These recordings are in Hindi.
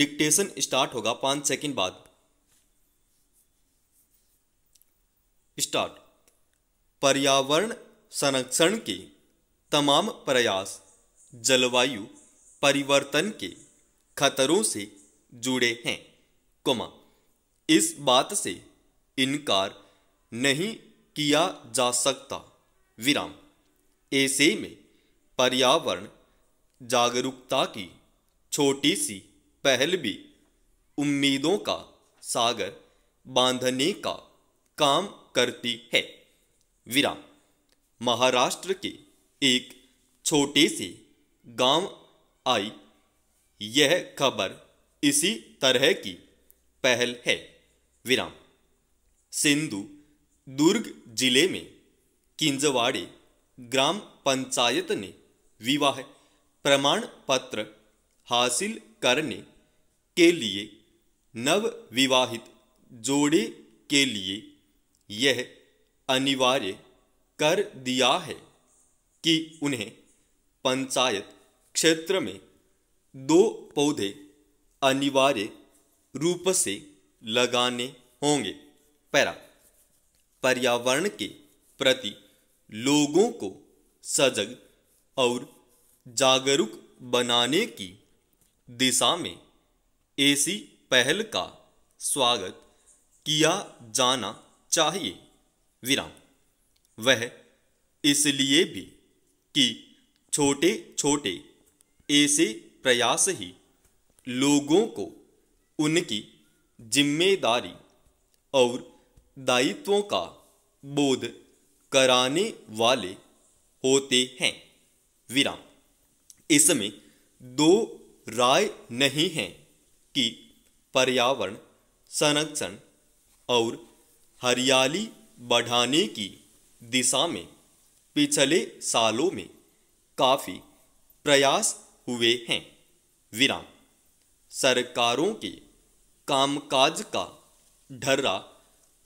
डिक्टेशन स्टार्ट होगा पांच सेकंड बाद स्टार्ट पर्यावरण संरक्षण के तमाम प्रयास जलवायु परिवर्तन के खतरों से जुड़े हैं कोमा इस बात से इनकार नहीं किया जा सकता विराम ऐसे में पर्यावरण जागरूकता की छोटी सी पहल भी उम्मीदों का सागर बांधने का काम करती है विराम महाराष्ट्र के एक छोटे से गांव आई यह खबर इसी तरह की पहल है विराम सिंधु दुर्ग जिले में किंजवाड़े ग्राम पंचायत ने विवाह प्रमाण पत्र हासिल करने के लिए नव विवाहित जोड़े के लिए यह अनिवार्य कर दिया है कि उन्हें पंचायत क्षेत्र में दो पौधे अनिवार्य रूप से लगाने होंगे पैरा पर्यावरण के प्रति लोगों को सजग और जागरूक बनाने की दिशा में ऐसी पहल का स्वागत किया जाना चाहिए विराम वह इसलिए भी कि छोटे छोटे ऐसे प्रयास ही लोगों को उनकी जिम्मेदारी और दायित्वों का बोध कराने वाले होते हैं विराम इसमें दो राय नहीं हैं कि पर्यावरण संरक्षण और हरियाली बढ़ाने की दिशा में पिछले सालों में काफ़ी प्रयास हुए हैं विराम सरकारों के कामकाज का ढर्रा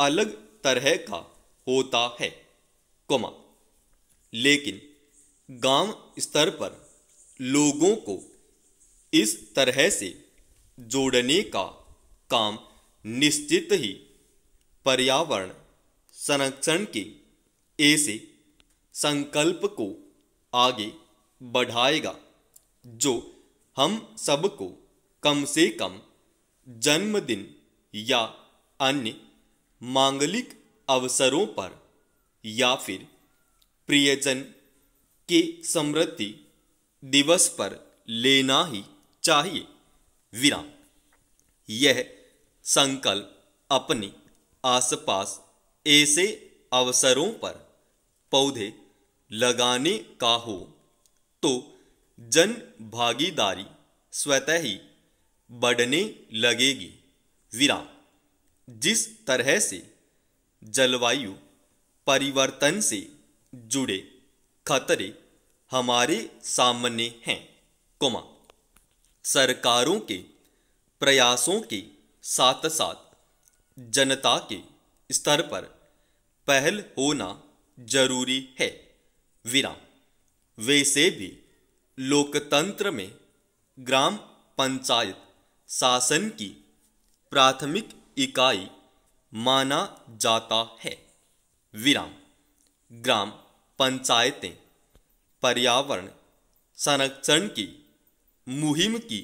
अलग तरह का होता है कोमा लेकिन गांव स्तर पर लोगों को इस तरह से जोड़ने का काम निश्चित ही पर्यावरण संरक्षण के ऐसे संकल्प को आगे बढ़ाएगा जो हम सबको कम से कम जन्मदिन या अन्य मांगलिक अवसरों पर या फिर प्रियजन के समृद्धि दिवस पर लेना ही चाहिए विराम यह संकल्प अपने आसपास ऐसे अवसरों पर पौधे लगाने का हो तो जन भागीदारी स्वतः ही बढ़ने लगेगी विराम जिस तरह से जलवायु परिवर्तन से जुड़े खतरे हमारे सामने हैं कोमा सरकारों के प्रयासों के साथ साथ जनता के स्तर पर पहल होना जरूरी है विराम वैसे भी लोकतंत्र में ग्राम पंचायत शासन की प्राथमिक इकाई माना जाता है विराम ग्राम पंचायतें पर्यावरण संरक्षण की मुहिम की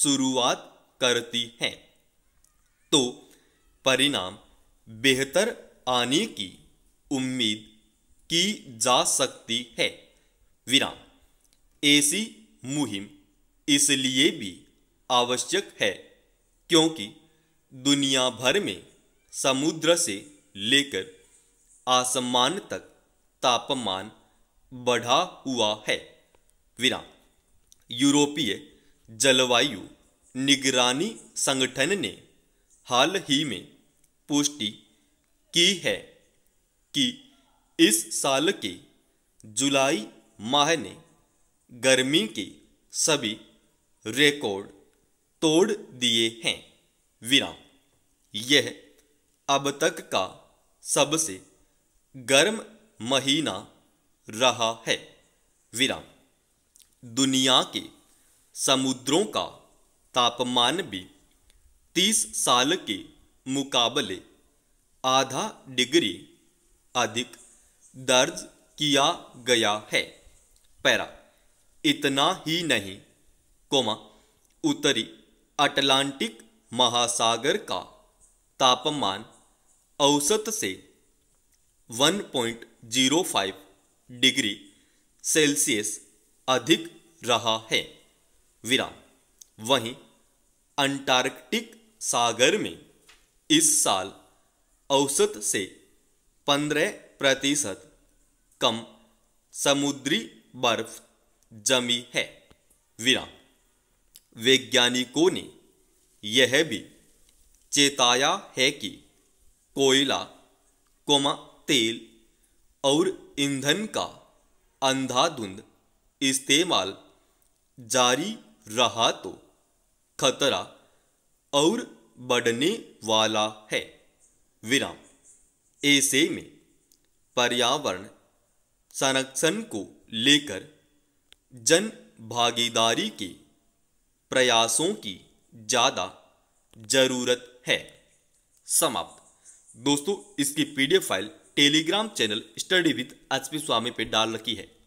शुरुआत करती हैं तो परिणाम बेहतर आने की उम्मीद की जा सकती है विराम ऐसी मुहिम इसलिए भी आवश्यक है क्योंकि दुनिया भर में समुद्र से लेकर आसमान तक तापमान बढ़ा हुआ है विराम यूरोपीय जलवायु निगरानी संगठन ने हाल ही में पुष्टि की है कि इस साल के जुलाई माह ने गर्मी के सभी रिकॉर्ड तोड़ दिए हैं विराम यह अब तक का सबसे गर्म महीना रहा है विराम दुनिया के समुद्रों का तापमान भी तीस साल के मुकाबले आधा डिग्री अधिक दर्ज किया गया है पैरा इतना ही नहीं कोमा उत्तरी अटलांटिक महासागर का तापमान औसत से 1.05 डिग्री सेल्सियस अधिक रहा है विराम वहीं अंटार्कटिक सागर में इस साल औसत से 15 प्रतिशत कम समुद्री बर्फ जमी है विराम वैज्ञानिकों ने यह भी चेताया है कि कोयला कोमा तेल और ईंधन का अंधाधुंध इस्तेमाल जारी रहा तो खतरा और बढ़ने वाला है विराम ऐसे में पर्यावरण संरक्षण को लेकर जन भागीदारी के प्रयासों की ज़्यादा ज़रूरत है समाप्त दोस्तों इसकी PDF file Telegram channel study with H Swami पे डाल रखी है